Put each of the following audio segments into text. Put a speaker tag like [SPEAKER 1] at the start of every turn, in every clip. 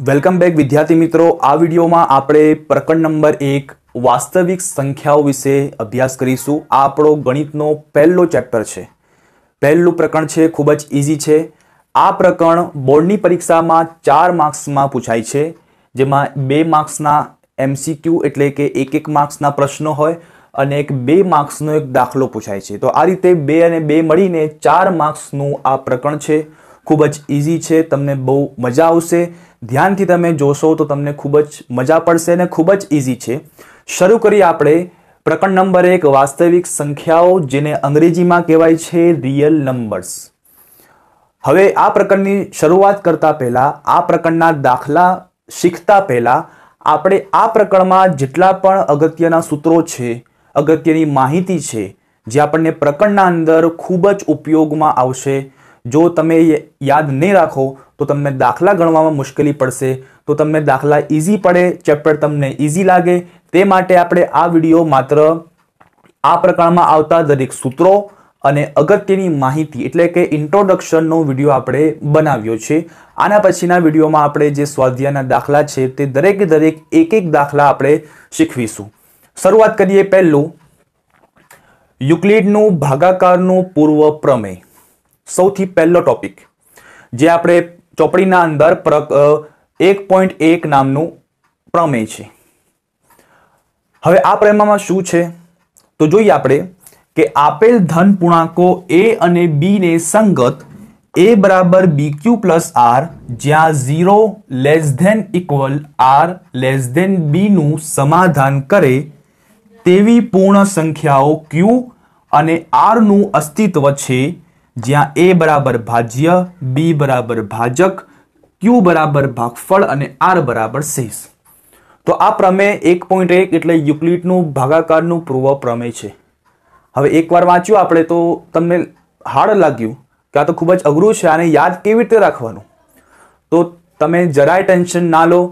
[SPEAKER 1] welcome back વિદ્યાર્થી મિત્રો આ વિડીયોમાં આપણે પ્રકરણ નંબર એક વાસ્તવિક સંખ્યાઓ વિશે અભ્યાસ કરીશું આ આપણો ગણિતનો પહેલો ચેપ્ટર છે પહેલું પ્રકરણ છે ખૂબ જ ઇઝી છે આ પ્રકરણ બોર્ડની પરીક્ષામાં ચાર માર્ક્સમાં પૂછાય છે જેમાં બે માર્ક્સના એમસીક્યુ એટલે કે એક એક માર્ક્સના પ્રશ્નો હોય અને એક બે માર્ક્સનો એક દાખલો પૂછાય છે તો આ રીતે બે અને બે મળીને ચાર માર્ક્સનું આ પ્રકરણ છે ખૂબ જ ઇઝી છે તમને બહુ મજા આવશે ધ્યાનથી તમે જોશો તો તમને ખૂબ જ મજા પડશે અને ખૂબ જ ઇઝી છે શરૂ કરીએ આપણે પ્રકરણ નંબર એક વાસ્તવિક સંખ્યાઓ જેને અંગ્રેજીમાં કહેવાય છે રિયલ નંબર્સ હવે આ પ્રકરણની શરૂઆત કરતા પહેલા આ પ્રકરણના દાખલા શીખતા પહેલા આપણે આ પ્રકરણમાં જેટલા પણ અગત્યના સૂત્રો છે અગત્યની માહિતી છે જે આપણને પ્રકરણના અંદર ખૂબ જ ઉપયોગમાં આવશે જો તમે યાદ નહીં રાખો તો તમને દાખલા ગણવામાં મુશ્કેલી પડશે તો તમને દાખલા ઇઝી પડે ચેપ્ટર તમને ઇઝી લાગે તે માટે આપણે આ વિડીયો માત્ર આ પ્રકરણમાં આવતા દરેક સૂત્રો અને અગત્યની માહિતી એટલે કે ઇન્ટ્રોડક્શનનો વિડીયો આપણે બનાવ્યો છે આના પછીના વિડીયોમાં આપણે જે સ્વાધ્યાયના દાખલા છે તે દરેકે દરેક એક એક દાખલા આપણે શીખવીશું શરૂઆત કરીએ પહેલું યુક્લિડનું ભાગાકારનું પૂર્વ પ્રમેય સૌથી પહેલો ટોપિક જે આપણે ચોપડીના અંદર એક પોઈન્ટ એક નામનું પ્રમેય છે હવે આ પ્રમેયમાં શું છે તો જોઈએ આપણે કે આપેલ ધન પૂર્ણાંકો એ અને બીને સંગત એ બરાબર બી ક્યુ પ્લસ આર જ્યાં zero less than equal R less than બીનું સમાધાન કરે તેવી પૂર્ણ સંખ્યાઓ ક્યુ અને આરનું અસ્તિત્વ છે જ્યાં એ બરાબર ભાજ્ય બી બરાબર ભાજક ક્યુ બરાબર ભાગફળ અને આર બરાબર શેષ તો આ પ્રમેય એક પોઈન્ટ એક એટલે યુક્લિટનું ભાગાકારનું પૂર્વ પ્રમેય છે હવે એકવાર વાંચ્યું આપણે તો તમને હાર્ડ લાગ્યું કે આ તો ખૂબ જ અઘરું છે આને યાદ કેવી રીતે રાખવાનું તો તમે જરાય ટેન્શન ના લો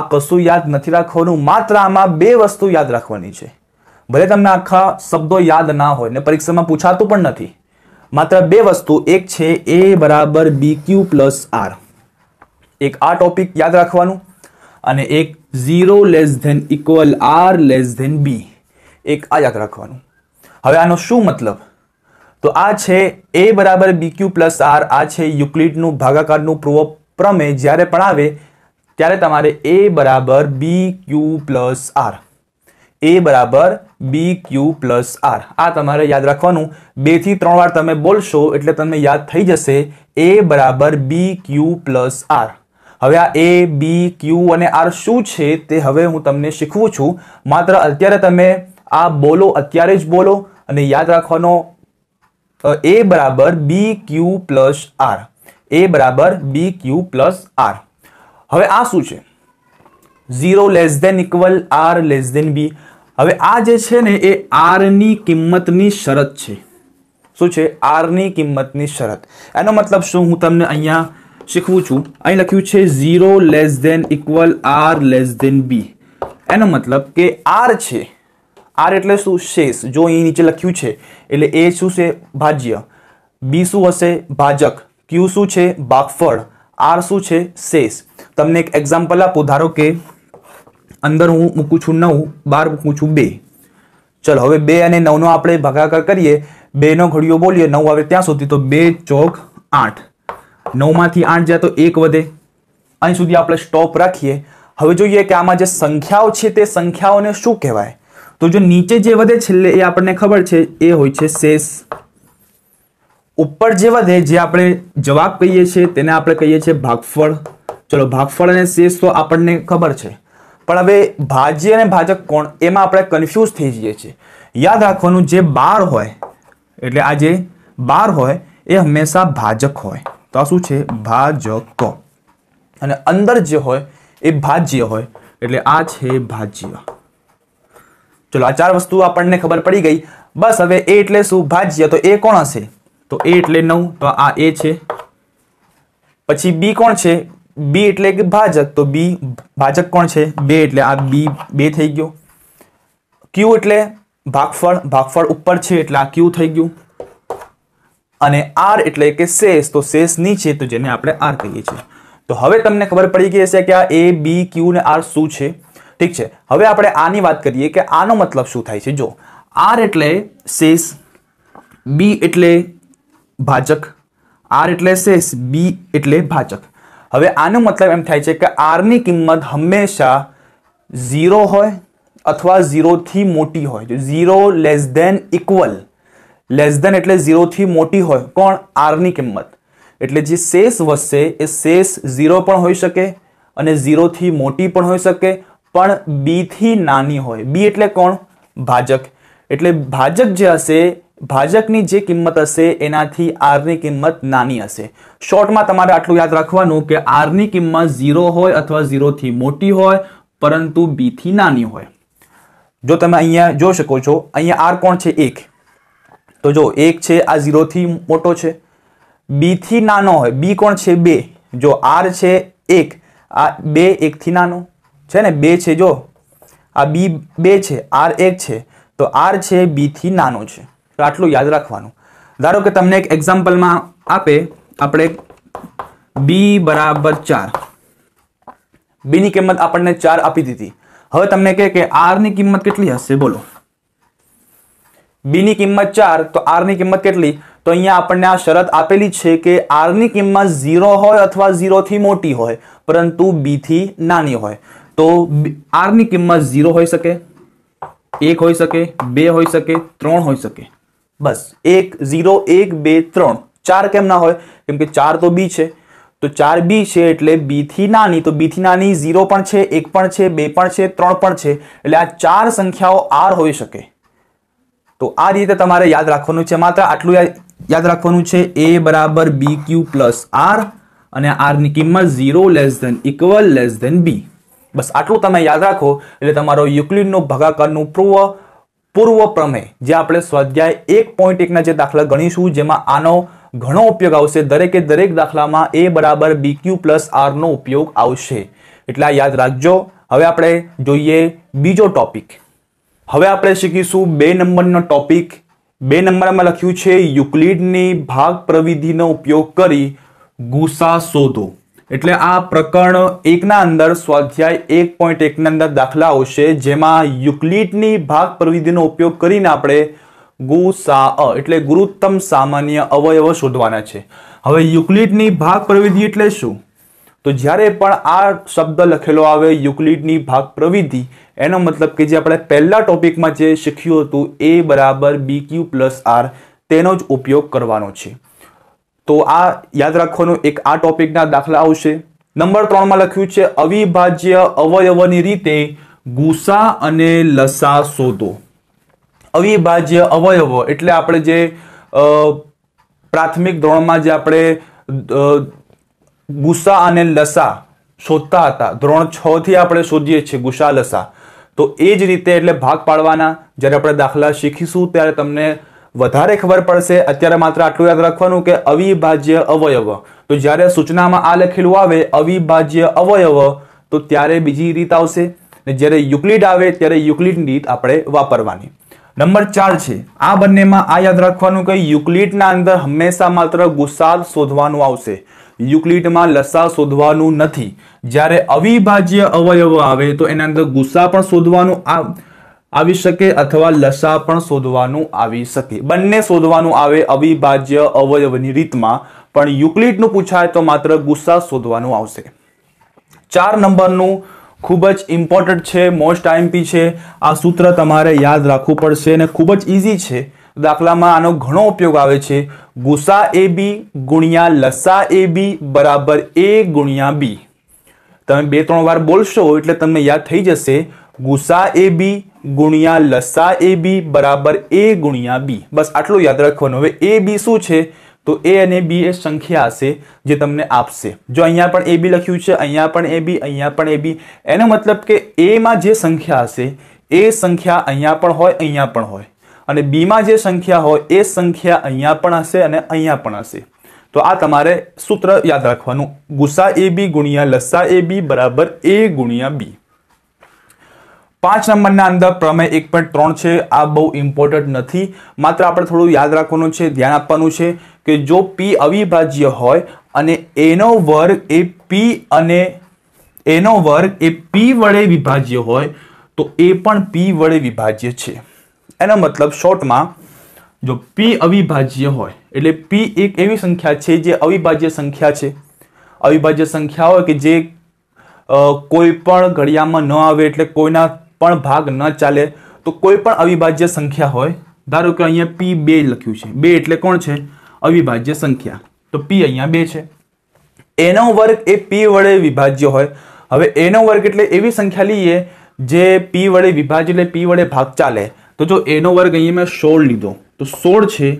[SPEAKER 1] આ કશું યાદ નથી રાખવાનું માત્ર આમાં બે વસ્તુ યાદ રાખવાની છે ભલે તમને આખા શબ્દો યાદ ના હોય ને પરીક્ષામાં પૂછાતું પણ નથી માત્ર બે વસ્તુ એક છે એ બરાબર બી ક્યુ પ્લસ આર એક આ ટોપિક યાદ રાખવાનું અને એક zero less than equal R less than B એક આ યાદ રાખવાનું હવે આનો શું મતલબ તો આ છે એ બરાબર બી ક્યુ પ્લસ આર આ છે યુક્લિડનું ભાગાકારનું પૂર્વ પ્રમે જ્યારે પણ આવે ત્યારે તમારે એ બરાબર બી ક્યુ પ્લસ આર એ બરાબર બી ક્યુ પ્લસ આર આ તમારે યાદ રાખવાનું બેથી ત્રણ વાર તમે બોલશો એટલે તમને યાદ થઈ જશે એ બરાબર બી ક્યુ પ્લસ આર હવે આ એ બી ક્યુ અને આર શું છે તે હવે હું તમને શીખવું છું માત્ર અત્યારે તમે આ બોલો અત્યારે જ બોલો અને યાદ રાખવાનો એ બરાબર બી ક્યુ પ્લસ આર એ બરાબર બી ક્યુ પ્લસ આર હવે આ શું છે zero less than equal R less than B હવે આ જે છે ને એ આરની કિંમતની શરત છે શું છે આરની કિંમતની શરત એનો મતલબ શું હું તમને અહીંયા શીખવું છું અહીં લખ્યું છે zero less than equal R less than B એનો મતલબ કે આર છે આર એટલે શું શેષ જો અહીં નીચે લખ્યું છે એટલે એ શું છે ભાજ્ય બી શું હશે ભાજક ક્યુ શું છે બાગફળ આર શું છે શેષ તમને એક એક્ઝામ્પલ આપો ધારો કે અંદર હું મૂકું છું નવ બહાર મૂકું છું બે ચલો હવે બે અને નવનો આપણે ભાગાકાર કરીએ બેનો ઘડીઓ બોલીએ નવ આવે ત્યાં સુધી તો બે ચોક આઠ નવમાંથી આઠ જાય તો એક વધે અહીં સુધી આપણે સ્ટોપ રાખીએ હવે જોઈએ કે આમાં જે સંખ્યાઓ છે તે સંખ્યાઓને શું કહેવાય તો જો નીચે જે વધે છેલ્લે એ આપણને ખબર છે એ હોય છે શેષ ઉપર જે વધે જે આપણે જવાબ કહીએ છીએ તેને આપણે કહીએ છીએ ભાગફળ ચલો ભાગફળ અને શેષ તો આપણને ખબર છે પણ હવે ભાજી અને ભાજક કોણ એમાં આપણે કન્ફ્યુઝ થઈ જઈએ છીએ યાદ રાખવાનું જે બાર હોય એટલે આ જે બાર હોય એ હંમેશા ભાજક હોય તો આ શું છે ભાજક અને અંદર જે હોય એ ભાજ્ય હોય એટલે આ છે ભાજ્ય ચલો આ ચાર વસ્તુ આપણને ખબર પડી ગઈ બસ હવે એ એટલે શું ભાજ્ય તો એ કોણ હશે તો એ એટલે નવ તો આ એ છે પછી બી કોણ છે બી એટલે કે ભાજક તો બી ભાજક કોણ છે બે એટલે આ બી બે થઈ ગયો ક્યુ એટલે ભાગફળ ભાગફળ ઉપર છે એટલે આ ક્યુ થઈ ગયું અને આર એટલે કે શેષ તો શેષ નીચે તો જેને આપણે આર કહીએ છીએ તો હવે તમને ખબર પડી ગઈ હશે કે આ એ બી ક્યુ ને આર શું છે ઠીક છે હવે આપણે આની વાત કરીએ કે આનો મતલબ શું થાય છે જો આર એટલે શેષ બી એટલે ભાજક આર એટલે શેષ બી એટલે ભાજક હવે આનો મતલબ એમ થાય છે કે આરની કિંમત હંમેશા ઝીરો હોય અથવા ઝીરોથી મોટી હોય zero less than equal less than એટલે ઝીરોથી મોટી હોય કોણ આરની કિંમત એટલે જે શેષ વધશે એ શેષ ઝીરો પણ હોઈ શકે અને ઝીરોથી મોટી પણ હોઈ શકે પણ બીથી નાની હોય બી એટલે કોણ ભાજક એટલે ભાજક જે હશે ભાજકની જે કિંમત હશે એનાથી આરની કિંમત નાની હશે શોર્ટમાં તમારે આટલું યાદ રાખવાનું કે આરની કિંમત ઝીરો હોય અથવા ઝીરોથી મોટી હોય પરંતુ બીથી નાની હોય જો તમે અહીંયા જોઈ શકો છો અહીંયા આર કોણ છે એક તો જો એક છે આ ઝીરોથી મોટો છે બીથી નાનો હોય બી કોણ છે બે જો આર છે એક આ બે એકથી નાનો છે ને બે છે જો આ બી બે છે આર એક છે તો આર છે બીથી નાનો છે તો આટલું યાદ રાખવાનું ધારો કે તમને એક એક્ઝામ્પલમાં આપે આપણે બી બરાબર ચાર બીની કિંમત આપણને ચાર આપી દીધી હવે તમને કહે કે આરની કિંમત કેટલી હશે બોલો બીની કિંમત ચાર તો આરની કિંમત કેટલી તો અહીંયા આપણને આ શરત આપેલી છે કે આરની કિંમત ઝીરો હોય અથવા ઝીરોથી મોટી હોય પરંતુ બીથી નાની હોય તો આરની કિંમત ઝીરો હોઈ શકે એક હોઈ શકે બે હોઈ શકે ત્રણ હોઈ શકે બસ એક ઝીરો એક બે ત્રણ ચાર કેમ ના હોય કેમ કે ચાર તો બી છે તો ચાર બી છે એટલે બીથી નાની તો બીથી નાની ઝીરો પણ છે એક પણ છે બે પણ છે ત્રણ પણ છે એટલે આ ચાર સંખ્યાઓ આર હોઈ શકે તો આ રીતે તમારે યાદ રાખવાનું છે માત્ર આટલું યાદ રાખવાનું છે એ બરાબર બી ક્યુ પ્લસ આર અને આરની કિંમત zero less than equal less than B બસ આટલું તમે યાદ રાખો એટલે તમારો યુક્લિડનો ભગાકારનું પૂર્વ પૂર્વ પ્રમેય જે આપણે સ્વાધ્યાય એક પોઈન્ટ એકના જે દાખલા ગણીશું જેમાં આનો ઘણો ઉપયોગ આવશે દરેકે દરેક દાખલામાં એ બરાબર બી ક્યુ પ્લસ આરનો ઉપયોગ આવશે એટલે યાદ રાખજો હવે આપણે જોઈએ બીજો ટોપિક હવે આપણે શીખીશું બે નંબરનો ટોપિક બે નંબરમાં લખ્યું છે યુક્લિડની ભાગ પ્રવિધિનો ઉપયોગ કરી ગુસા શોધો એટલે આ પ્રકરણ એકના અંદર સ્વાધ્યાય એક પોઈન્ટ એકના અંદર દાખલા આવશે જેમાં યુક્લિડની ભાગ પ્રવિધિનો ઉપયોગ કરીને આપણે ગુ સા એટલે ગુરુત્તમ સામાન્ય અવયવ શોધવાના છે હવે યુક્લિડની ભાગ પ્રવિધિ એટલે શું તો જ્યારે પણ આ શબ્દ લખેલો આવે યુક્લિડની ભાગ પ્રવિધિ એનો મતલબ કે જે આપણે પહેલા ટોપિકમાં જે શીખ્યું હતું એ બરાબર બી ક્યુ પ્લસ આર તેનો જ ઉપયોગ કરવાનો છે તો આ યાદ રાખવાનું એક આ ટોપિકના દાખલા આવશે નંબર ત્રણમાં લખ્યું છે અવિભાજ્ય અવયવની રીતે ગુસા અને લસા શોધો અવિભાજ્ય અવયવ એટલે આપણે જે પ્રાથમિક ધોરણમાં જે આપણે ગુસા અને લસા શોધતા હતા ધોરણ છ થી આપણે શોધીએ છીએ ગુસા લસા તો એ જ રીતે એટલે ભાગ પાડવાના જ્યારે આપણે દાખલા શીખીશું ત્યારે તમને વધારે ખબર પડશે અત્યારે માત્ર આટલું યાદ રાખવાનું કે અવિભાજ્ય અવયવ તો જ્યારે સૂચનામાં આ લખેલું આવે અવિભાજ્ય અવયવ તો ત્યારે બીજી રીત આવશે ને જ્યારે યુક્લિડ આવે ત્યારે યુક્લિડની રીત આપણે વાપરવાની નંબર ચાર છે આ બંનેમાં આ યાદ રાખવાનું કે યુક્લિડના અંદર હંમેશા માત્ર ગુસાદ શોધવાનું આવશે યુક્લિડમાં લસા શોધવાનું નથી જ્યારે અવિભાજ્ય અવયવ આવે તો એના અંદર ગુસ્સા પણ શોધવાનું આ આવી શકે અથવા લસા પણ શોધવાનું આવી શકે બંને શોધવાનું આવે અવિભાજ્ય અવયવની રીતમાં પણ યુક્લિડનું પૂછાય તો માત્ર ગુસ્સા શોધવાનું આવશે ચાર નંબરનું ખૂબ જ ઇમ્પોર્ટન્ટ છે મોસ્ટ આઈએમપી છે આ સૂત્ર તમારે યાદ રાખવું પડશે અને ખૂબ જ ઇઝી છે દાખલામાં આનો ઘણો ઉપયોગ આવે છે ગુસા એ બી ગુણ્યા લસા એ બી બરાબર એ ગુણ્યા બી તમે બે ત્રણ વાર બોલશો એટલે તમને યાદ થઈ જશે ગુસા એ બી ગુણ્યા લસા એ બી બરાબર એ ગુણ્યા બી બસ આટલું યાદ રાખવાનું હવે એ બી શું છે તો એ અને બી એ સંખ્યા હશે જે તમને આપશે જો અહીંયા પણ એ બી લખ્યું છે અહીંયા પણ એ બી અહીંયા પણ એ બી એનો મતલબ કે એમાં જે સંખ્યા હશે એ સંખ્યા અહીંયા પણ હોય અહીંયા પણ હોય અને બીમાં જે સંખ્યા હોય એ સંખ્યા અહીંયા પણ હશે અને અહીંયા પણ હશે તો આ તમારે સૂત્ર યાદ રાખવાનું ગુસા એ બી ગુણ્યા લસા એ બી બરાબર એ ગુણ્યા બી પાંચ નંબરના અંદર પ્રમેય એક પોઈન્ટ ત્રણ છે આ બહુ ઇમ્પોર્ટન્ટ નથી માત્ર આપણે થોડું યાદ રાખવાનું છે ધ્યાન આપવાનું છે કે જો પી અવિભાજ્ય હોય અને એનો વર્ગ એ પી અને એનો વર્ગ એ પી વડે વિભાજ્ય હોય તો એ પણ પી વડે વિભાજ્ય છે એનો મતલબ શોર્ટમાં જો પી અવિભાજ્ય હોય એટલે પી એક એવી સંખ્યા છે જે અવિભાજ્ય સંખ્યા છે અવિભાજ્ય સંખ્યા હોય કે જે કોઈ પણ ઘડિયામાં ન આવે એટલે કોઈના પણ ભાગ ન ચાલે તો કોઈ પણ અવિભાજ્ય સંખ્યા હોય ધારો કે અહીંયા પી બે લખ્યું છે બે એટલે કોણ છે અવિભાજ્ય સંખ્યા તો પી અહીંયા બે છે એનો વર્ગ એ પી વડે વિભાજ્ય હોય હવે એનો વર્ગ એટલે એવી સંખ્યા લઈએ જે પી વડે વિભાજ્ય એટલે પી વડે ભાગ ચાલે તો જો એનો વર્ગ અહીંયા મેં સોળ લીધો તો સોળ છે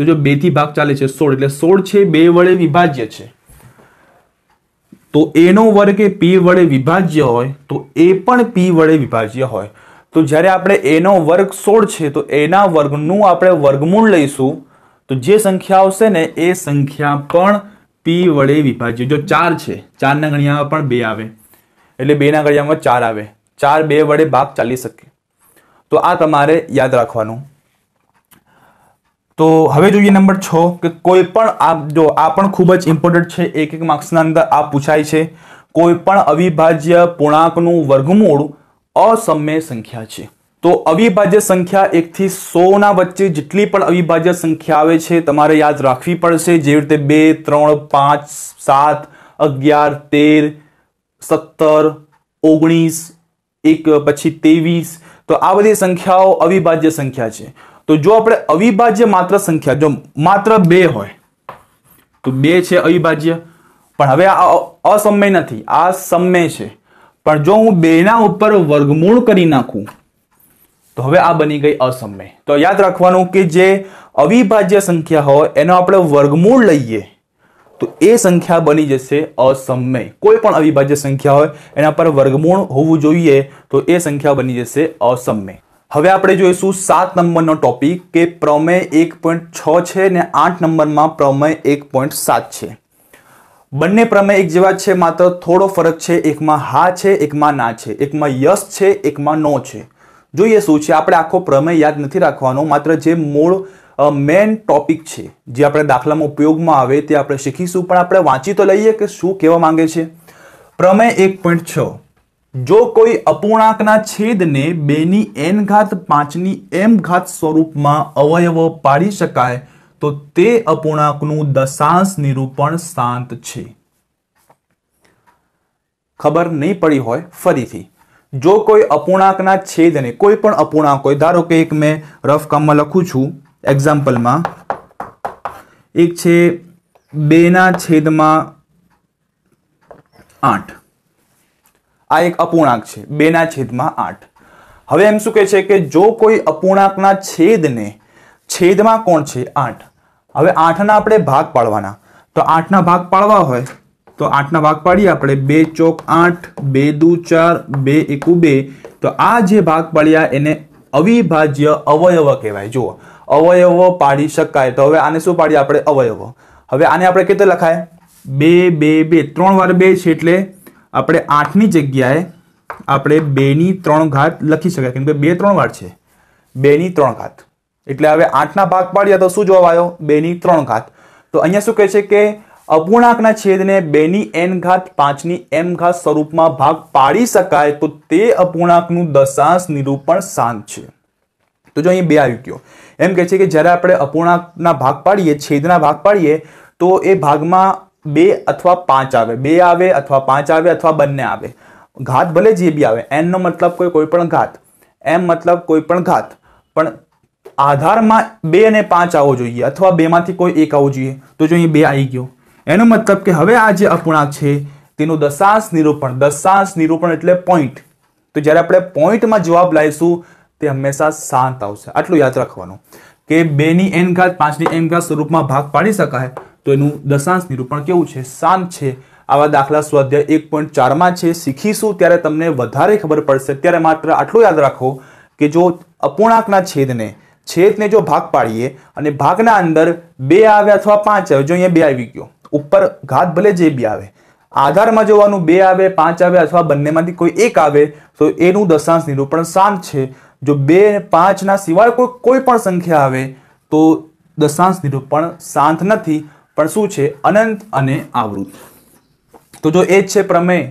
[SPEAKER 1] તો જો બેથી ભાગ ચાલે છે સોળ એટલે સોળ છે બે વડે વિભાજ્ય છે તો એનો વર્ગ એ પી વડે વિભાજ્ય હોય તો એ પણ પી વડે વિભાજ્ય હોય તો જ્યારે આપણે એનો વર્ગ સોળ છે તો એના વર્ગનું આપણે વર્ગમૂળ લઈશું તો જે સંખ્યા આવશે ને એ સંખ્યા પણ પી વડે વિભાજ્ય જો ચાર છે ચારના ઘડિયામાં પણ બે આવે એટલે બેના ઘડિયામાં ચાર આવે ચાર બે વડે ભાગ ચાલી શકે તો આ તમારે યાદ રાખવાનું તો હવે જોઈએ નંબર છ કે કોઈ પણ આ જો આ પણ ખૂબ જ ઇમ્પોર્ટન્ટ છે એક એક માર્ક્સના અંદર આ પૂછાય છે કોઈ પણ અવિભાજ્ય પૂર્ણાંકનું વર્ગમૂળ અસમ્ય સંખ્યા છે તો અવિભાજ્ય સંખ્યા એકથી સોના વચ્ચે જેટલી પણ અવિભાજ્ય સંખ્યા આવે છે તમારે યાદ રાખવી પડશે જેવી રીતે બે ત્રણ પાંચ સાત અગિયાર તેર સત્તર ઓગણીસ એક પછી ત્રેવીસ તો આ બધી સંખ્યાઓ અવિભાજ્ય સંખ્યા છે તો જો આપણે અવિભાજ્ય માત્ર સંખ્યા જો માત્ર બે હોય તો બે છે અવિભાજ્ય પણ હવે આ અસમય નથી આ સમય છે પણ જો હું બેના ઉપર વર્ગમૂળ કરી નાખું તો હવે આ બની ગઈ અસમય તો યાદ રાખવાનું કે જે અવિભાજ્ય સંખ્યા હોય એનો આપણે વર્ગમૂળ લઈએ તો એ સંખ્યા બની જશે અસમય કોઈ પણ અવિભાજ્ય સંખ્યા હોય એના પર વર્ગમૂળ હોવું જોઈએ તો એ સંખ્યા બની જશે અસમય હવે આપણે જોઈશું સાત નંબરનો ટોપિક કે પ્રમેય એક પોઈન્ટ છ છે ને આઠ નંબરમાં પ્રમેય એક પોઈન્ટ સાત છે બંને પ્રમેય એક જેવા છે માત્ર થોડો ફરક છે એકમાં હા છે એકમાં ના છે એકમાં યસ છે એકમાં નો છે જોઈએ શું છે આપણે આખો પ્રમેય યાદ નથી રાખવાનો માત્ર જે મૂળ મેન ટોપિક છે જે આપણે દાખલામાં ઉપયોગમાં આવે તે આપણે શીખીશું પણ આપણે વાંચી તો લઈએ કે શું કહેવા માંગે છે પ્રમેય એક પોઈન્ટ છ જો કોઈ અપૂર્ણાંકના છેદને બેની એન ઘાત પાંચની એમ ઘાત સ્વરૂપમાં અવયવ પાડી શકાય તો તે અપૂર્ણાંકનું દશાંશ નિરૂપણ શાંત છે ખબર નહીં પડી હોય ફરીથી જો કોઈ અપૂર્ણાંકના છેદને કોઈ પણ અપૂર્ણાંક હોય ધારો કે એક મેં રફ કામમાં લખું છું એક્ઝામ્પલમાં એક છે બેના છેદમાં આઠ આ એક અપૂર્ણાંક છે બેના છેદમાં આઠ હવે એમ શું કહે છે કે જો કોઈ અપૂર્ણાંકના છેદને છેદમાં કોણ છે આઠ હવે આઠના આપણે ભાગ પાડવાના તો આઠના ભાગ પાડવા હોય તો આઠના ભાગ પાડીએ આપણે બે ચોક આઠ બે દુ ચાર બે એકુ બે તો આ જે ભાગ પાડ્યા એને અવિભાજ્ય અવયવ કહેવાય જુઓ અવયવ પાડી શકાય તો હવે આને શું પાડીએ આપણે અવયવ હવે આને આપણે કેટલે લખાય બે બે બે ત્રણ વાર બે છે એટલે આપણે આઠની જગ્યાએ આપણે બેની ત્રણ ઘાત લખી શકાય કેમ કે બે ત્રણ વાર છે બેની ત્રણ ઘાત એટલે હવે આઠના ભાગ પાડ્યા તો શું જોવા આવ્યો બેની ત્રણ ઘાત તો અહીંયા શું કહે છે કે અપૂર્ણાંકના છેદને બેની એન ઘાત પાંચની એમ ઘાત સ્વરૂપમાં ભાગ પાડી શકાય તો તે અપૂર્ણાંકનું દશાંશ નિરૂપણ શાંત છે તો જો અહીં બે આવી ગયો એમ કહે છે કે જ્યારે આપણે અપૂર્ણાંકના ભાગ પાડીએ છેદના ભાગ પાડીએ તો એ ભાગમાં બે અથવા પાંચ આવે બે આવે અથવા પાંચ આવે અથવા બંને આવે ઘાત ભલે જે બી આવે એનનો મતલબ કોઈ કોઈ પણ ઘાત એમ મતલબ કોઈ પણ ઘાત પણ આધારમાં બે અને પાંચ આવવો જોઈએ અથવા બેમાંથી કોઈ એક આવવો જોઈએ તો જો અહીં બે આવી ગયો એનો મતલબ કે હવે આ જે અપૂર્ણાંક છે તેનું દશાંશ નિરૂપણ દશાંશ નિરૂપણ એટલે પોઈન્ટ તો જ્યારે આપણે પોઈન્ટમાં જવાબ લાવીશું તે હંમેશા શાંત આવશે આટલું યાદ રાખવાનું કે બેની એન ઘાત પાંચની એન ઘાત સ્વરૂપમાં ભાગ પાડી શકાય તો એનું દશાંશ નિરૂપણ કેવું છે શાંત છે આવા દાખલા સ્વાધ્યાય એક પોઈન્ટ ચારમાં છે શીખીશું ત્યારે તમને વધારે ખબર પડશે ત્યારે માત્ર આટલું યાદ રાખો કે જો અપૂર્ણાંકના છેદને છેદને જો ભાગ પાડીએ અને ભાગના અંદર બે આવે અથવા પાંચ આવે જો અહીંયા બે આવી ગયો ઉપર ઘાત ભલે જે બી આવે આધારમાં જોવાનું બે આવે પાંચ આવે અથવા બંનેમાંથી કોઈ એક આવે તો એનું દશાંશ નિરૂપણ શાંત છે જો બે પાંચના સિવાય કોઈ કોઈ પણ સંખ્યા આવે તો દશાંશ નિરૂપણ શાંત નથી પણ શું છે અનંત અને આવૃત તો જો એ જ છે પ્રમેય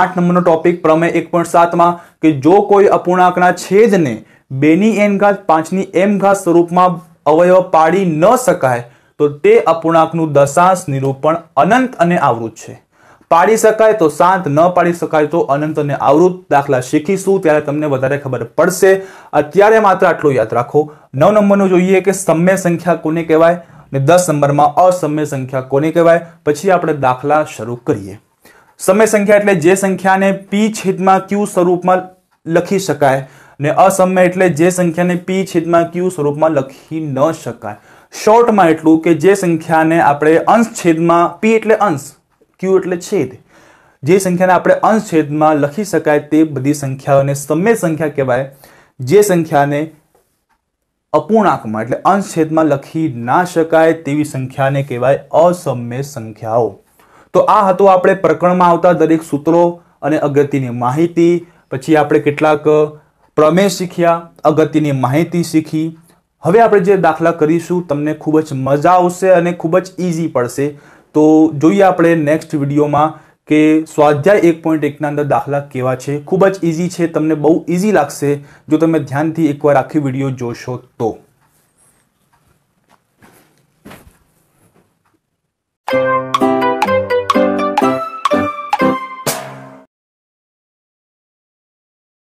[SPEAKER 1] આઠ નંબરનો ટોપિક પ્રમેય એક પોઈન્ટ સાતમાં કે જો કોઈ અપૂર્ણાંકના છેદને બેની એન ઘાત પાંચની એમ ઘાત સ્વરૂપમાં અવયવ પાડી ન શકાય તો તે અપૂર્ણાંકનું દશાંશ નિરૂપણ અનંત અને આવૃત છે પાડી શકાય તો શાંત ન પાડી શકાય તો અનંત અને આવૃત દાખલા શીખીશું ત્યારે તમને વધારે ખબર પડશે અત્યારે માત્ર આટલું યાદ રાખો નવ નંબરનું જોઈએ કે સમ્ય સંખ્યા કોને કહેવાય ને દસ નંબરમાં અસમ્ય સંખ્યા કોને કહેવાય પછી આપણે દાખલા શરૂ કરીએ સમય સંખ્યા એટલે જે સંખ્યાને પી છેદમાં ક્યુ સ્વરૂપમાં લખી શકાય ને અસમ્ય એટલે જે સંખ્યાને પી છેદમાં ક્યુ સ્વરૂપમાં લખી ન શકાય શોર્ટમાં એટલું કે જે સંખ્યાને આપણે અંશ છેદમાં પી એટલે અંશ ક્યુ એટલે છેદ જે સંખ્યાને આપણે અંશ છેદમાં લખી શકાય તે બધી સંખ્યાઓને સમય સંખ્યા કહેવાય જે સંખ્યાને અપૂર્ણાંકમાં એટલે અંશછેદમાં લખી ના શકાય તેવી સંખ્યાને કહેવાય અસમ્ય સંખ્યાઓ તો આ હતો આપણે પ્રકરણમાં આવતા દરેક સૂત્રો અને અગત્યની માહિતી પછી આપણે કેટલાક પ્રમેય શીખ્યા અગત્યની માહિતી શીખી હવે આપણે જે દાખલા કરીશું તમને ખૂબ જ મજા આવશે અને ખૂબ જ ઇઝી પડશે તો જોઈએ આપણે નેક્સ્ટ વિડીયોમાં કે સ્વાધ્યાય એક પોઈન્ટ એકના અંદર દાખલા કેવા છે ખૂબ જ ઇઝી છે તમને બહુ ઇઝી લાગશે જો તમે ધ્યાનથી એકવાર આખી વિડીયો જોશો તો